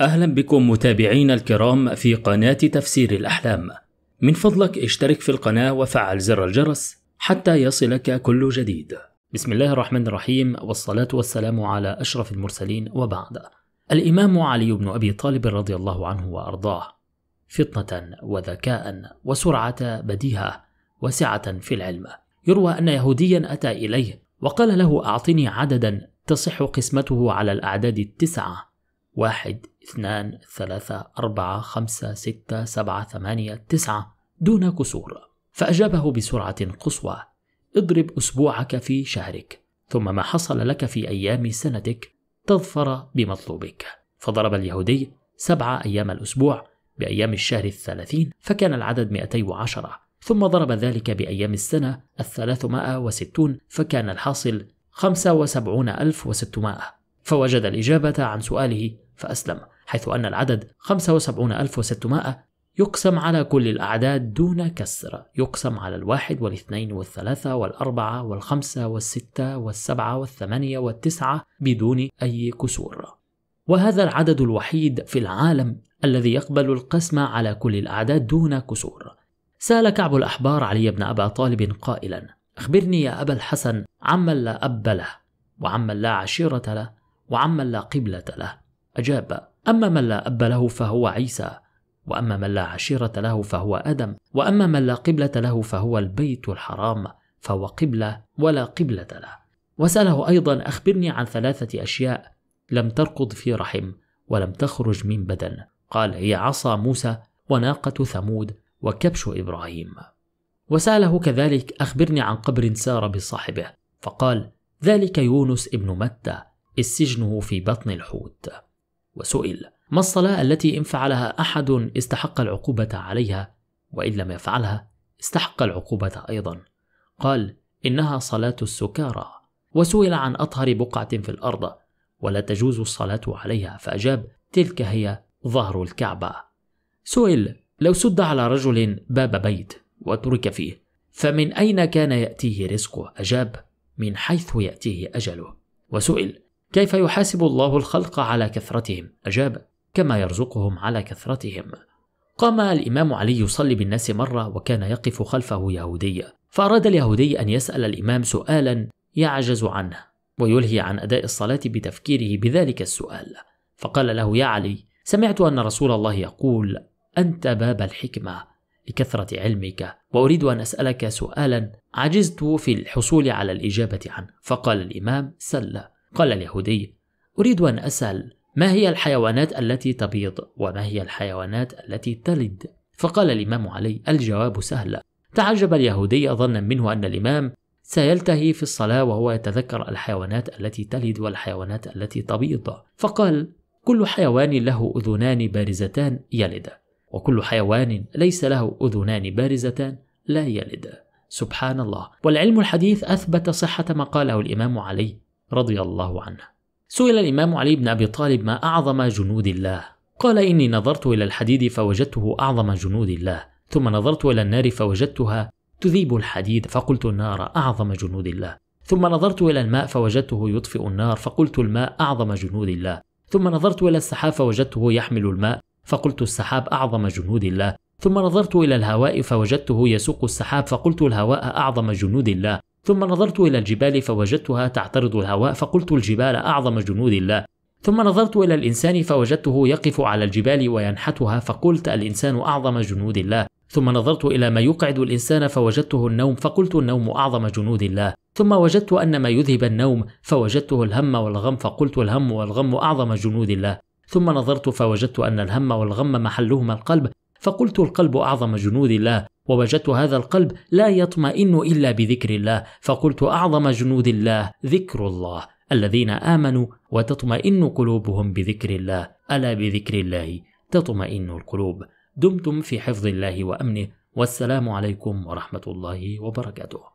أهلا بكم متابعينا الكرام في قناة تفسير الأحلام. من فضلك اشترك في القناة وفعل زر الجرس حتى يصلك كل جديد. بسم الله الرحمن الرحيم والصلاة والسلام على أشرف المرسلين وبعد. الإمام علي بن أبي طالب رضي الله عنه وأرضاه فطنة وذكاء وسرعة بديهة وسعة في العلم. يروى أن يهوديا أتى إليه وقال له أعطني عددا تصح قسمته على الأعداد التسعة واحد اثنان ثلاثة أربعة خمسة ستة سبعة ثمانية تسعة دون كسور فأجابه بسرعة قصوى اضرب أسبوعك في شهرك ثم ما حصل لك في أيام سنتك تظفر بمطلوبك فضرب اليهودي سبعة أيام الأسبوع بأيام الشهر الثلاثين فكان العدد 210 ثم ضرب ذلك بأيام السنة الثلاثمائة وستون فكان الحاصل خمسة وسبعون ألف وستمائة فوجد الإجابة عن سؤاله فأسلم حيث أن العدد 75600 يقسم على كل الأعداد دون كسر يقسم على الواحد والاثنين والثلاثة والأربعة والخمسة والستة والسبعة والثمانية والتسعة بدون أي كسور وهذا العدد الوحيد في العالم الذي يقبل القسم على كل الأعداد دون كسور سأل كعب الأحبار علي بن أبا طالب قائلا أخبرني يا أبا الحسن عمن لا أب له وعمن لا عشيرة له وعمن لا قبلة له أجاب أما من لا أب له فهو عيسى وأما من لا عشيرة له فهو آدم وأما من لا قبلة له فهو البيت الحرام فهو قبلة ولا قبلة له وسأله أيضا أخبرني عن ثلاثة أشياء لم تركض في رحم ولم تخرج من بدن قال هي عصا موسى وناقة ثمود وكبش إبراهيم وسأله كذلك أخبرني عن قبر سار بصاحبه فقال ذلك يونس ابن متى السجنه في بطن الحوت وسئل ما الصلاة التي إن فعلها أحد استحق العقوبة عليها وإن لم يفعلها استحق العقوبة أيضا قال إنها صلاة السكارى وسئل عن أطهر بقعة في الأرض ولا تجوز الصلاة عليها فأجاب تلك هي ظهر الكعبة سئل لو سد على رجل باب بيت وترك فيه فمن أين كان يأتيه رزقه أجاب من حيث يأتيه أجله وسئل كيف يحاسب الله الخلق على كثرتهم أجاب كما يرزقهم على كثرتهم قام الإمام علي يصلي بالناس مرة وكان يقف خلفه يهودي فأراد اليهودي أن يسأل الإمام سؤالا يعجز عنه ويلهي عن أداء الصلاة بتفكيره بذلك السؤال فقال له يا علي سمعت أن رسول الله يقول أنت باب الحكمة لكثرة علمك وأريد أن أسألك سؤالا عجزت في الحصول على الإجابة عنه فقال الإمام سل قال اليهودي أريد أن أسأل ما هي الحيوانات التي تبيض وما هي الحيوانات التي تلد فقال الإمام علي الجواب سهل تعجب اليهودي ظنا منه أن الإمام سيلتهي في الصلاة وهو يتذكر الحيوانات التي تلد والحيوانات التي تبيض فقال كل حيوان له أذنان بارزتان يلد وكل حيوان ليس له أذنان بارزتان لا يلد سبحان الله والعلم الحديث أثبت صحة ما قاله الإمام علي رضي الله عنه. سئل الإمام علي بن أبي طالب ما أعظم جنود الله؟ قال إني نظرت إلى الحديد فوجدته أعظم جنود الله، ثم نظرت إلى النار فوجدتها تذيب الحديد فقلت النار أعظم جنود الله، ثم نظرت إلى الماء فوجدته يطفئ النار فقلت الماء أعظم جنود الله، ثم نظرت إلى السحاب فوجدته يحمل الماء فقلت السحاب أعظم جنود الله، ثم نظرت إلى الهواء فوجدته يسوق السحاب فقلت الهواء أعظم جنود الله، ثم نظرت إلى الجبال فوجدتها تعترض الهواء فقلت الجبال أعظم جنود الله ثم نظرت إلى الإنسان فوجدته يقف على الجبال وينحتها فقلت الإنسان أعظم جنود الله ثم نظرت إلى ما يقعد الإنسان فوجدته النوم فقلت النوم أعظم جنود الله ثم وجدت أن ما يذهب النوم فوجدته الهم والغم فقلت الهم والغم أعظم جنود الله ثم نظرت فوجدت أن الهم والغم محلهما القلب فقلت القلب أعظم جنود الله ووجدت هذا القلب لا يطمئن الا بذكر الله فقلت اعظم جنود الله ذكر الله الذين امنوا وتطمئن قلوبهم بذكر الله الا بذكر الله تطمئن القلوب دمتم في حفظ الله وامنه والسلام عليكم ورحمه الله وبركاته